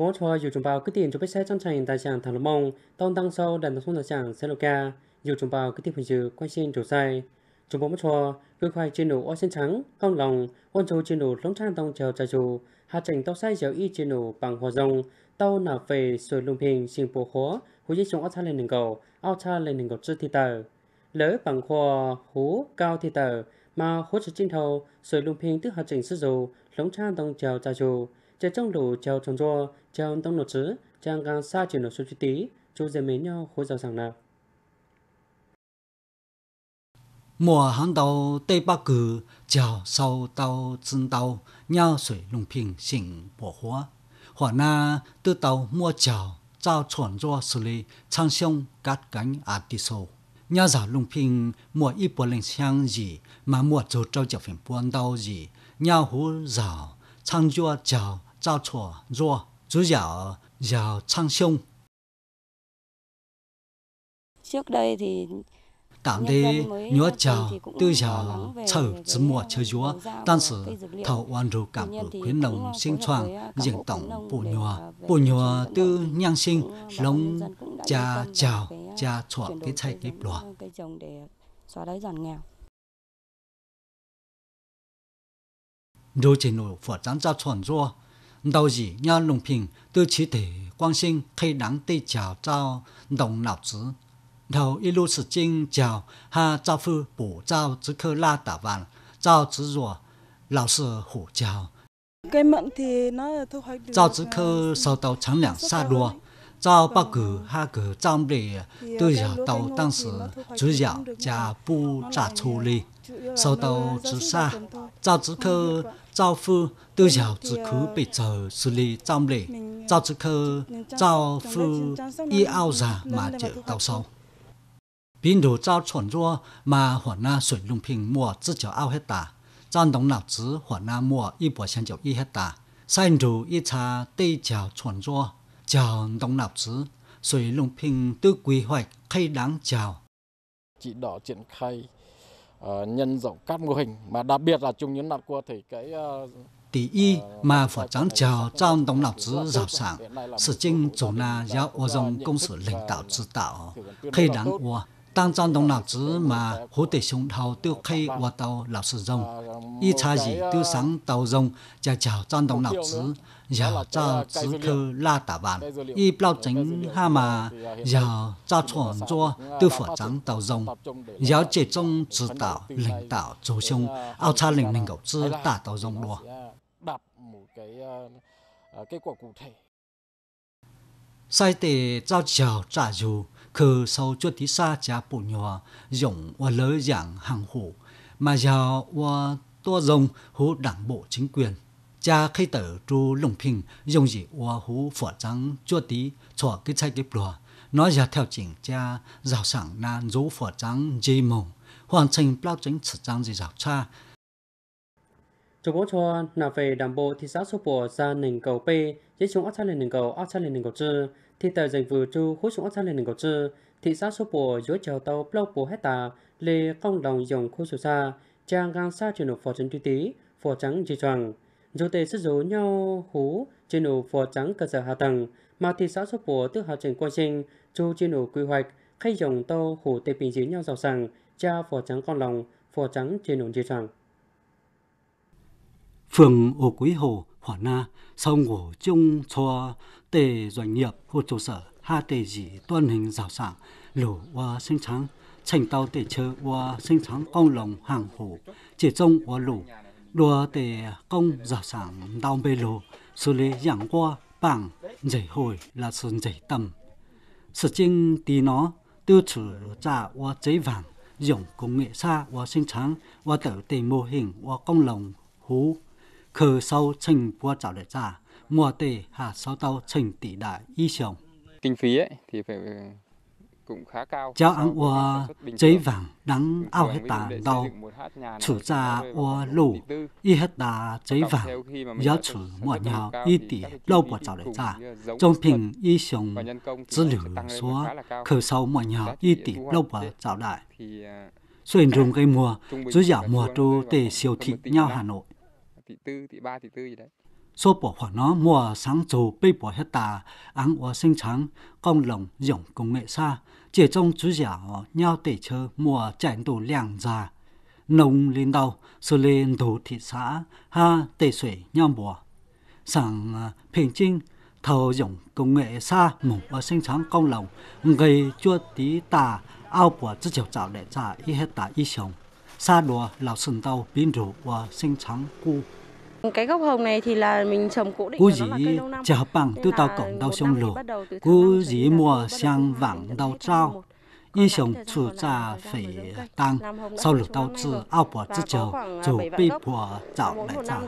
bố cho dù chúng bao cứ tiền cho biết xe trong thành tài sản thằng lâm mông tông tăng sâu đàn tổng tài sản xe lô ca dù chúng bao cứ tiền phần dư quay xin chủ sai chúng bố cho cứ khoai trên đồ ô sen trắng không lòng ôn châu trên đồ lông trang tông trèo trà dù hạ trình tóc sai chéo y trên đồ bằng hoa rồng tàu nở về rồi lùng hình xin bố khó hú dây chúng áo lên đường cầu áo lên đường cầu chưa thi tờ lỡ bằng khoa hú cao thi tờ mà hỗ trợ trên thầu rồi lùng hình tức hạ trình sức dù lông trang tông trèo trà dù chờ trong đủ chào tròn cho chào tông nổ chứ chàng càng xa chỉ nổ số chi tí chú dễ mến nhau khối rào sàng nào mùa hàng đầu tây bắc cử chào sau tàu chân tàu nhau 水弄平行 bỏ hóa hỏa na từ tàu mua chào chào chuẩn do xử lý trang sông cát cánh à sâu nhà giả lùng pin mua ít bộ lệnh xăng gì mà mua chỗ trao chọc phim buôn đau gì nhà hú rào trang do chào 赵楚若主角 giàu Trang Sung. Trước đây thì cảm thấy nhớ chào tư chào chờ chỉ mùa chờ chúa tan sự thầu oan rủ cảm của khuyến đồng sinh choàng à, diện tổng bù nhòa bù nhòa tư nhang sinh lống cha chào cha chọn cái chạy kịp lòa rồi chỉ nổi phật trắng ra chuẩn rồi đầu gì nhà lùng bình tư chỉ thể quang sinh khi đáng tây chào cho đồng lão chứ đầu y lưu sử trinh chào ha trao phư bổ cho chứ khơ la tả vạn trao chứ rùa lão sư hủ chào cây mận thì nó thu hoạch được trao chứ khơ sau tàu trắng lẻng xa đùa trao ba vâng. cử ha cử trong để tư giả tàu tăng sử chú giả cha bu trà chu ly sau tàu chứ xa trao chứ khơ 赵父都要只可被赵势力占领，赵只可赵父一傲然 mà ờ, ờ, chở đau sau. Biến đồ 赵 chuẩn rua mà hoàn na xuẩn lung pin chỉ chở ao hết tà, 赵 đồng nào chứ hoàn na y bộ sang chở y hết sai đồ y cha tây chở chuẩn rua, chở đồng nào chứ xuẩn lung quy hoạch khai đáng chào. Chỉ đỏ triển khai nhân rộng các mô hình mà đặc biệt là trong những năm qua thì cái tỷ y mà Phật giáo chờ trong đồng lập chứ giáo sản, sự chinh chủ na giáo ô dông công sự lãnh đạo chỉ đạo, khi đáng ua 当张东老子嘛，好得熊头都开我到老师中，一茶几都上到中，就叫张东老子，要照子口拉打板，一包整哈嘛，要照创作都发展到中，要集中指导领导做兄，奥差令能够知达到中咯。đặt một cái kết quả cụ thể sai tệ trao chào trả dù khờ sau chuột tí xa chá bộ nhỏ dũng và lỡ giảng hàng hủ mà giàu và to rồng hú đảng bộ chính quyền cha khi tử tru lùng phình dùng gì và hú phở trắng chuột tí cho cái chai cái bùa nó ra theo chỉnh cha giàu sẵn nan dấu phở trắng dây mộng hoàn thành bao tránh sự trắng gì giàu cha Chủ bố cho là về đảng bộ thị xã số bộ ra nền cầu P, chế chúng ác lên nền cầu ác lên nền cầu chư, thì tại dành vừa chu hút chúng ác lên nền cầu chư, thị xã số bộ dưới chèo tàu plau bộ hết tà, lê công đồng dòng khu sổ xa, trang gan xa trên nộp phò trấn tuy tí, phò trắng di tròn. Dù tề sức dấu nhau hú, trên nộp phò trắng cơ sở hạ tầng, mà thị xã số bộ tự hào trình quan sinh, chu trên nộp quy hoạch, khai dòng tàu hủ tề bình dưới nhau giàu sàng, cha phò trắng con lòng, phò trắng trên nộp di tròn phường ô quý hồ hỏa na sau ngủ chung cho tề doanh nghiệp hồ trụ sở ha tề dị tuân hình rào sản lũ hoa sinh trắng thành tàu tề chơ hoa sinh trắng con lồng hàng hồ chỉ trong hoa lũ đùa tề công rào sản đau bê lô xử lý giảng qua bảng giải hồi là sơn giải tâm sự chinh tí nó tiêu chủ trả hoa giấy vàng dùng công nghệ xa hoa sinh trắng hoa tử tề mô hình hoa công lồng hú khờ sau trình qua chảo để trả mùa tề hạ sau tàu trình tỷ đại y sồng kinh phí ấy thì phải cũng khá cao cháu ăn ua giấy vàng đắng ao hết tà đau chủ ra ua lù y hết tà giấy vàng giáo chủ mùa nhau y tỷ lâu bỏ chảo để trả trong bình y sồng dữ liệu số khờ sau mùa nhau y tỷ lâu bỏ chảo đại à, xuyên rung cây mùa chú giả mùa trô tề siêu thị nhau Hà Nội tỷ tư tỷ ba tỷ tư gì đấy số bỏ khoảng nó mùa sáng chủ bị bỏ hết tà áng và sinh trắng công lồng dòng công nghệ xa chỉ trong chú giả nhau tể chơ mùa chạy tù làng già nông lên đầu sơ lên đồ thị xã ha tể 水 nhau mùa à, thầu dòng công nghệ xa mùng và sinh trắng công lồng gây chua tí tà ao của chất chiều tạo để trả y hết tà y sống xa đùa lão sừng tàu biến rủ và sinh trắng cu cái gốc hồng này thì là mình trồng cố định Cô dì chờ bằng tư tao cổng đau sông lù. Cô dì mùa sang vàng đau trao. Y sống chủ ra phải tăng sau lực đau trừ ao bỏ chứ chờ chủ bị bỏ dạo lại ra.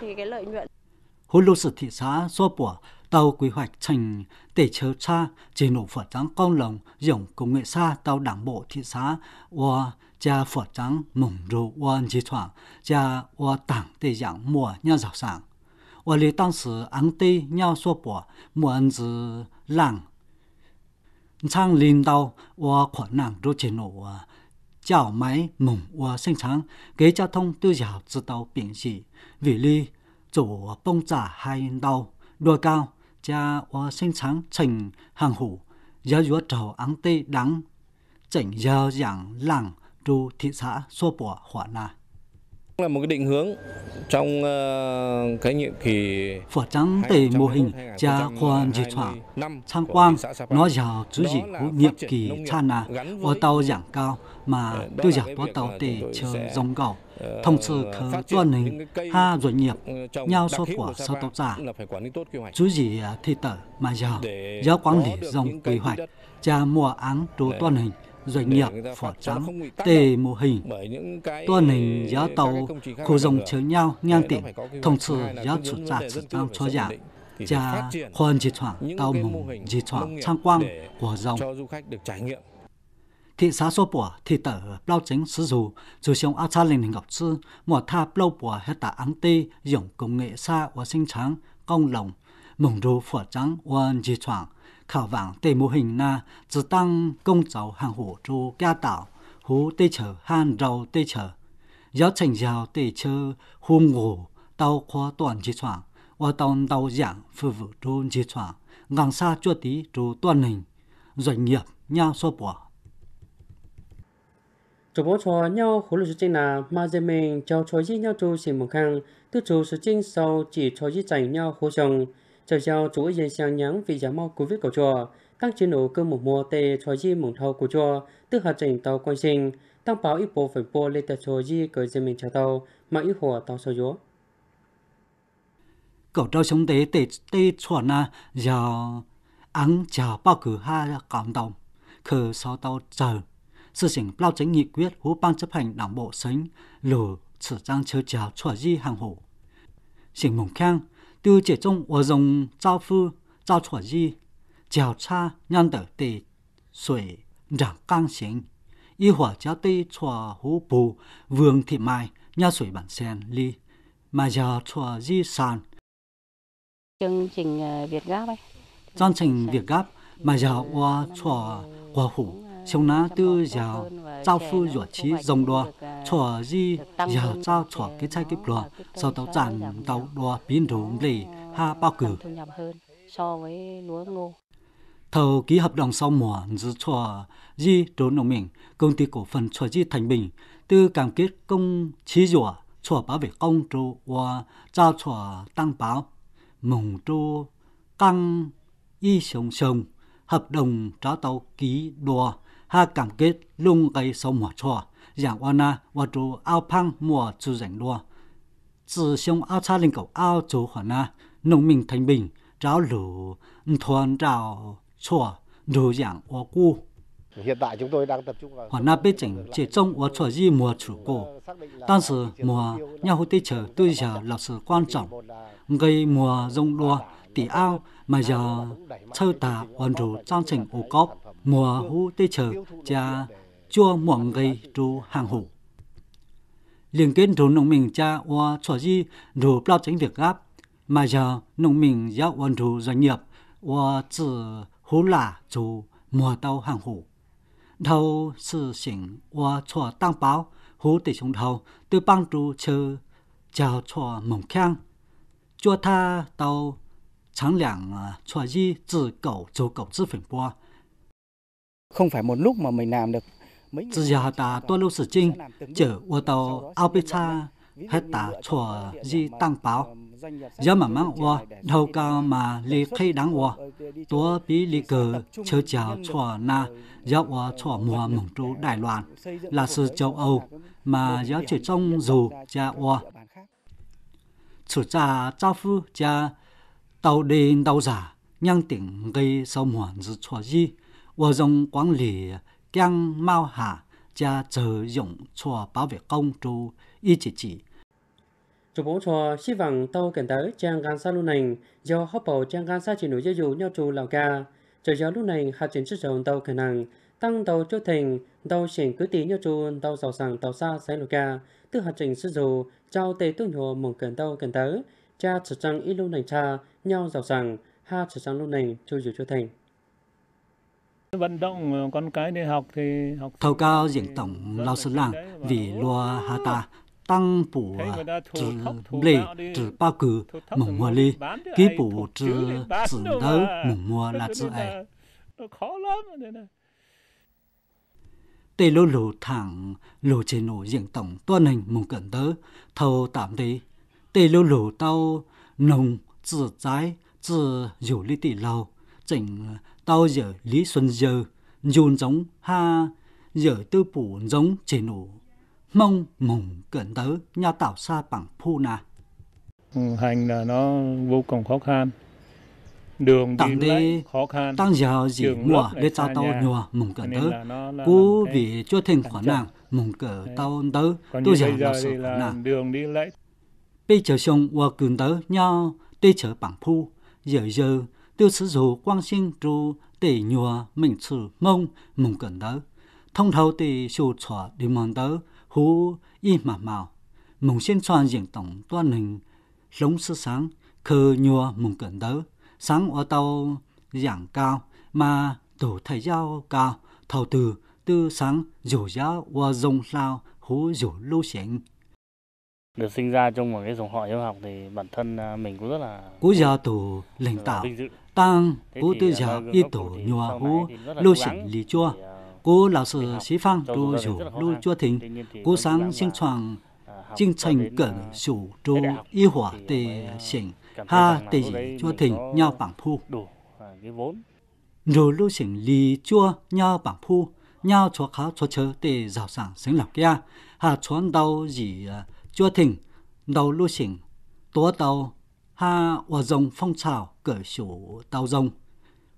Hồi lúc sự thị xã do bỏ tàu quy hoạch thành để chờ xa chỉ nổ phật trắng con lồng dùng công nghệ xa tàu đảng bộ thị xã và cha Phật trắng mùng rù quan chỉ thoảng cha qua tảng tây giảng mùa nhau dọc sảng và lý tăng sử áng tây nhau xua bỏ mùa ăn dư làng sang linh đau và khỏi mùng và sinh sáng kế giao thông tư giáo tự tàu biển dị vì ly chủ bông giả hai đau đua cao cha sinh sáng trình hàng hủ giáo dúa trầu áng tây đắng chỉnh giờ giảng làng trù thị xã Xô Bùa, Hỏa Na. Là một cái định hướng trong uh, cái nhiệm kỳ phở trắng tề mô hình cha quan dị thoảng tham quan nó giàu chủ gì của nhiệm kỳ cha nà ở tàu giảng cao mà ờ, tư giảng có tàu tề chờ dòng cầu ờ, thông sự khớ tuần hình ha doanh nghiệp nhau số của sau tộc giả chú gì thi tở mà giờ giáo quản lý dòng quy hoạch à, cha mua án trú tuần hình doanh nghiệp phỏ trắng tề mô hình tuần hình giá tàu khu dòng chớ nhau ngang tỉnh thông sự giá chủ trả sự tăng cho giả cha khoan chỉ thoảng tàu mùng chỉ thoảng trang quang của dòng thị xã số bùa thị tờ bao chính sử dụng dù sông áo xa lên hình ngọc sư mùa tha bao bùa hết tả áng tê dùng công nghệ xa và sinh trắng công lồng mùng rú phở trắng và chỉ thoảng khảo vàng tề mô hình na chỉ tăng công cháu hàng hổ trô gia tạo hú tê chở han rau tê chở giáo thành giáo tê chơ hung ngủ tàu khoa toàn chi soạn và tàu tàu giảng phư vụ trôn chi soạn ngang xa chua tí trô toàn hình doanh nghiệp nhau xô bỏ chủ bố cho nhau hồ lượng sự chính là mà dân mình cho cho gì nhau chú xin một khang tư chủ sự chính sau chỉ cho gì dành nhau khối chồng Chào chào chú dân sang nhắn vì giá mau của cầu chùa. tăng chiến đấu cơ một mùa tê cho di mộng thâu của chùa, tức hạt trình tàu quan sinh. Tăng báo ít bộ phải bộ lên tờ cho di cởi dân mình chào tàu, mà ít hồ tàu sâu gió Cầu trâu sống tế tê tê chuẩn na giờ ăn chờ bao cử ha cảm động khờ so tàu chờ. Sự trình bao chính nghị quyết hú ban chấp hành đảng bộ sánh lửa sở trang chờ chờ chuẩn di hàng hổ. Trình mộng khang từ chế trong ở dùng giao phu giao chuẩn gì giao cha nhân tử để suy rằng căng sinh y hỏa giá tây chùa hú bù vương thị mai nhà suy bản sen ly mà giờ chùa di sản chương trình ờ, việt gáp ấy chương trình việt gáp mà giờ qua chùa qua hủ xong ná tư giàu trao phu ruột chí dòng đùa chỏ di giờ trao chỏ cái chai cái đùa sau tàu tràn tàu đùa biến đủ lì ha bao cử thầu ký hợp đồng sau mùa giữa chùa di trốn đồng mình công ty cổ phần chùa di thành bình tư cam kết công trí rủa chùa bảo vệ công trô và trao chùa tăng báo mùng trô căng y sống sống hợp đồng trả tàu ký đùa ha cảm kết lung cây sâu mỏ cho giảng oan na và chú ao phăng mùa chú rảnh đua chỉ xong ao cha linh cầu ao chú hoàn na nông minh thành bình trao lũ thuần trao cho đồ giảng ô cu Hiện tại chúng tôi đang tập trung vào... Hỏa na bế chỉnh chỉ trong ở chỗ gì mùa chủ cổ mùa nhà hồ tây chờ tôi giờ là sự quan trọng. Gây mùa rông đua tỷ ao mà giờ thơ tà hoàn rủ trang trình ô cóp mùa hú tê chờ cha chua mỏng gây tru hàng hủ. Liên kết rủ nông mình cha oa cho gì rủ bao tránh việc áp, mà giờ nông mình giáo oan rủ doanh nghiệp oa chỉ hú là chủ mùa tàu hàng hủ. Đầu sự xỉnh oa cho tăng báo hú tê chống đầu từ băng trụ chờ chào cho mộng khang. cho ta tàu chẳng lẽ cho gì chỉ cầu châu cầu chỉ phỉnh bò không phải một lúc mà mình làm được. Từ Giờ ta tuân lưu sử trinh, chở ô tàu Alpita hết ta chùa di tăng báo. Giờ mà mang ô, đầu cao mà lì khi đáng ô, tố bí lì cờ chớ chào chùa na, giờ ô chùa mùa mùng trú đại loạn là sự châu Âu, mà giờ chỉ trong dù cha ô. Chủ cha trao phu cha tàu đi tàu giả, nhang tỉnh gây sau mùa dự chùa di, Vừa dùng quản lý kiang mau hạ cha sử dụng cho bảo vệ công tru y chỉ chỉ. Chủ bố cho xí vàng tàu cảnh tới trang gan xa lưu này do hấp bầu trang gan xa chỉ nổi dây dù nhau trù lào ca. Chờ gió lúc này hạt chuyển sức dụng tàu khả năng tăng tàu cho thành tàu chuyển cứ tí nhau trù tàu giàu sàng tàu xa xe lào ca. Từ hạt trình sức dù trao tế tốt nhhồ mong cảnh tàu cảnh tới cha trở trang y lưu nành cha nhau giàu sàng ha trở trang lưu nành trù dù chốt thành vận động ờ, con cái đi học thì học thầu cao diện tổng lao sơn làng vì lo hà ta tăng phủ trừ lì trừ bao cử mùng mùa lì ký phủ trừ sử đấu mùng mùa là trừ ai tê lô lô thẳng lô chế nổ diện tổng tuân hình mùng cận tớ thầu tạm đấy tê lô lô tao nồng trừ trái trừ dù lý tỷ lâu chỉnh tao giờ Lý Xuân giờ dùn giống ha giờ tư phủ giống chỉ nổ mong mùng cận tớ nhà tạo xa bằng phu na ừ, hành là nó vô cùng khó khăn đường tặng đi khó khăn tăng giờ gì mùa để cho tao nhùa mùng cỡ tớ cố vì cho thành khoản nàng mùng cỡ tao tớ tôi giờ là sự khoản nàng bây chờ xong qua cường tớ nhau đi chờ bằng phu giờ giờ tiêu sử dù quang sinh trụ tỷ nhùa mình sử mông mùng cẩn đỡ thông thấu tỷ sù chỏa đi mòn đỡ hú y mà mào mùng xin xoan diện tổng toan hình giống sư sáng khờ nhùa mùng cẩn đỡ sáng ở tàu giảng cao mà tổ thầy giao cao thầu từ tư sáng rủ giáo và dòng sao hú rủ lưu xẻng được sinh ra trong một cái dòng họ giáo học thì bản thân à, mình cũng rất là cú gia tù lãnh đạo ờ, tăng cô tư giả y tổ nhòa hú lưu xỉn lý chua à, cô lão sư sĩ phang đô dù lưu chua thính cô sáng sinh choàng à, chinh thành cẩn à, sủ đô y hỏa tề xỉn ha tề chua thính nhau bảng phu rồi lưu xỉn lý chua nhau bảng phu nhau chua khá chua chớ tề rào sảng sinh lọc kia hà chuan đau gì chua thính đau lưu xỉn tố đau hà và dòng phong trào cửa sổ tàu dòng.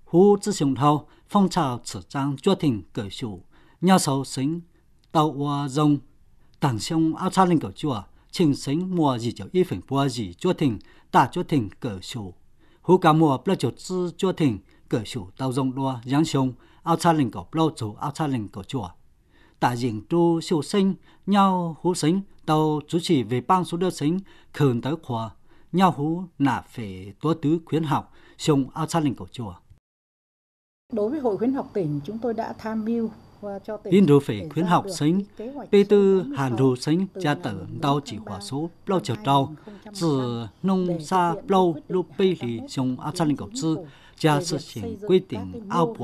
Hú tư sùng thâu phong trào trở trang chua thỉnh cửa sổ nhau sầu xính tàu và dòng. Tảng sông áo xa linh cửa chùa, trình xính mùa gì chảo y phỉnh bùa gì chua thỉnh, tả chua thỉnh cửa sổ Hú cả mùa bà chột tư chua thỉnh cửa sổ tàu dòng đua giáng sông áo xa linh cửa lâu chủ áo xa linh cửa chùa tả diện tu siêu sinh nhau hú sinh tàu chú chỉ về bang số đưa sinh khờn tới khóa nhau hú nà phải tố tứ khuyến học sông ao sát linh cổ chùa. Đối với Hội khuyến học tỉnh, chúng tôi đã tham mưu Tin rủ phải khuyến học sinh, bê tư hàn rủ sinh cha tử đau chỉ hòa số bao chờ đau, từ nông xa bao lúc bê lì sông áp sát linh cầu tư, quy định ao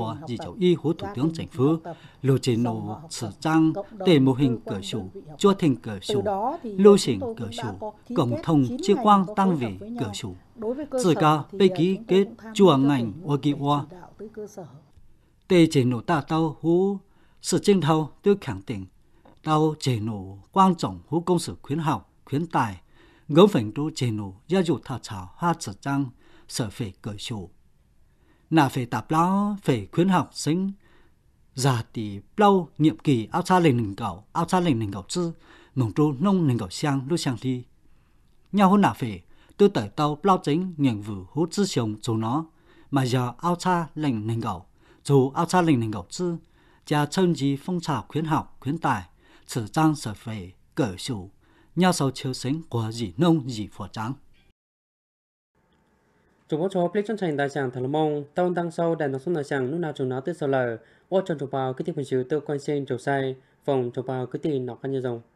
y thủ tướng chính phủ. tướng 政府 lộ trình nổ sử trang để mô hình cửa sổ, cho thành cửa sổ, lưu trình cửa sổ, cộng thông chi quang tăng về cửa sổ. Từ ca bê ký kết chùa ngành ô kỳ hoa. Tê chế nổ ta tao hú sự trình thâu tôi khẳng định tao chế nổ quan trọng hú công sự khuyến học, khuyến tài, ngấu phảnh tu chế nổ gia dụ thả trào hoa sử trang sở phệ cửa sổ nà phải tạp lao phải khuyến học sinh già thì lâu nhiệm kỳ áo xa lệnh nền cầu áo xa lệnh nền cầu chứ mong tru nông nền cầu sang lúc sang thi nhau hôn nà phải tư tẩy tàu lao chính nhận vụ hút chứ sống chú nó mà giờ áo xa lệnh nền cầu dù áo xa lệnh nền cầu chứ cha chân gì phong trào khuyến học khuyến tài sử trang sở phê cởi sủ nhau sau chiếu sinh của dì nông dì phổ trắng chúng bố chỗ please chân thành đại sàng thằng mông tàu đang sâu đèn tổng xuống đại sàng lúc nào chúng nó tới sờ lờ ô chân chủ bào cứ tiền phần sự tự quan sinh chủ sai phòng chủ bào cứ tìm nó khăn như dòng